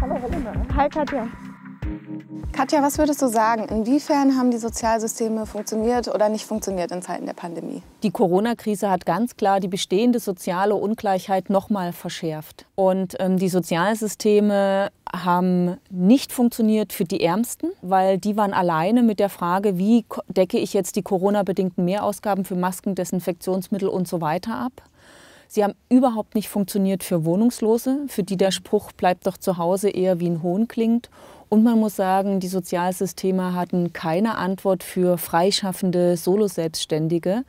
Hallo Helena. Ne? Hi Katja. Katja, was würdest du sagen? Inwiefern haben die Sozialsysteme funktioniert oder nicht funktioniert in Zeiten der Pandemie? Die Corona-Krise hat ganz klar die bestehende soziale Ungleichheit nochmal verschärft. Und ähm, die Sozialsysteme haben nicht funktioniert für die Ärmsten, weil die waren alleine mit der Frage, wie decke ich jetzt die Corona-bedingten Mehrausgaben für Masken, Desinfektionsmittel und so weiter ab. Sie haben überhaupt nicht funktioniert für Wohnungslose, für die der Spruch bleibt doch zu Hause eher wie ein Hohn klingt. Und man muss sagen, die Sozialsysteme hatten keine Antwort für freischaffende Solo-Selbstständige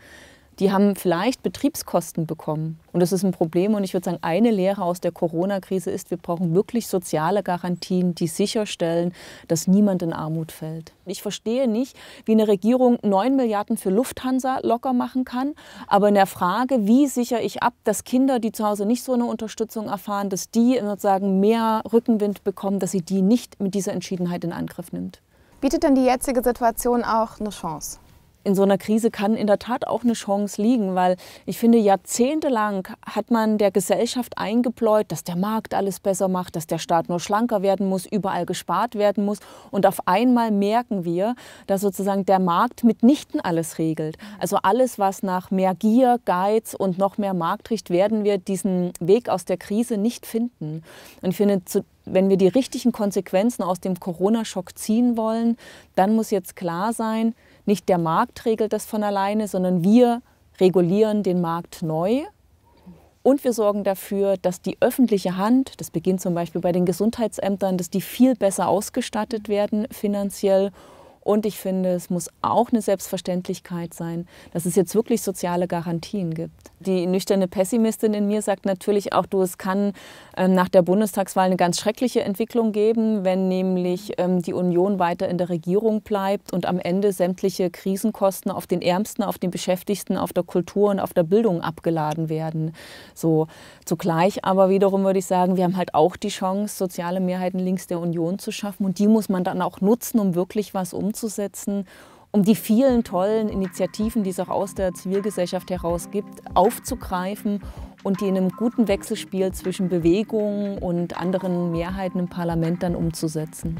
die haben vielleicht Betriebskosten bekommen. Und das ist ein Problem. Und ich würde sagen, eine Lehre aus der Corona-Krise ist, wir brauchen wirklich soziale Garantien, die sicherstellen, dass niemand in Armut fällt. Ich verstehe nicht, wie eine Regierung 9 Milliarden für Lufthansa locker machen kann, aber in der Frage, wie sichere ich ab, dass Kinder, die zu Hause nicht so eine Unterstützung erfahren, dass die sozusagen mehr Rückenwind bekommen, dass sie die nicht mit dieser Entschiedenheit in Angriff nimmt. Bietet denn die jetzige Situation auch eine Chance? in so einer Krise kann in der Tat auch eine Chance liegen, weil ich finde, jahrzehntelang hat man der Gesellschaft eingebläut, dass der Markt alles besser macht, dass der Staat nur schlanker werden muss, überall gespart werden muss. Und auf einmal merken wir, dass sozusagen der Markt mitnichten alles regelt. Also alles, was nach mehr Gier, Geiz und noch mehr Markt riecht, werden wir diesen Weg aus der Krise nicht finden. Und ich finde, zu, wenn wir die richtigen Konsequenzen aus dem Corona-Schock ziehen wollen, dann muss jetzt klar sein, nicht der Markt regelt das von alleine, sondern wir regulieren den Markt neu. Und wir sorgen dafür, dass die öffentliche Hand, das beginnt zum Beispiel bei den Gesundheitsämtern, dass die viel besser ausgestattet werden finanziell. Und ich finde, es muss auch eine Selbstverständlichkeit sein, dass es jetzt wirklich soziale Garantien gibt. Die nüchterne Pessimistin in mir sagt natürlich auch, du, es kann ähm, nach der Bundestagswahl eine ganz schreckliche Entwicklung geben, wenn nämlich ähm, die Union weiter in der Regierung bleibt und am Ende sämtliche Krisenkosten auf den Ärmsten, auf den Beschäftigten, auf der Kultur und auf der Bildung abgeladen werden. So zugleich aber wiederum würde ich sagen, wir haben halt auch die Chance, soziale Mehrheiten links der Union zu schaffen und die muss man dann auch nutzen, um wirklich was umzusetzen um die vielen tollen Initiativen, die es auch aus der Zivilgesellschaft heraus gibt, aufzugreifen und die in einem guten Wechselspiel zwischen Bewegungen und anderen Mehrheiten im Parlament dann umzusetzen.